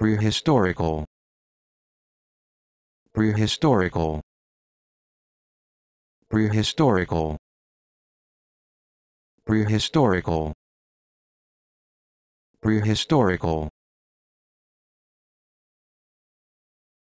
prehistorical prehistorical prehistorical prehistorical prehistorical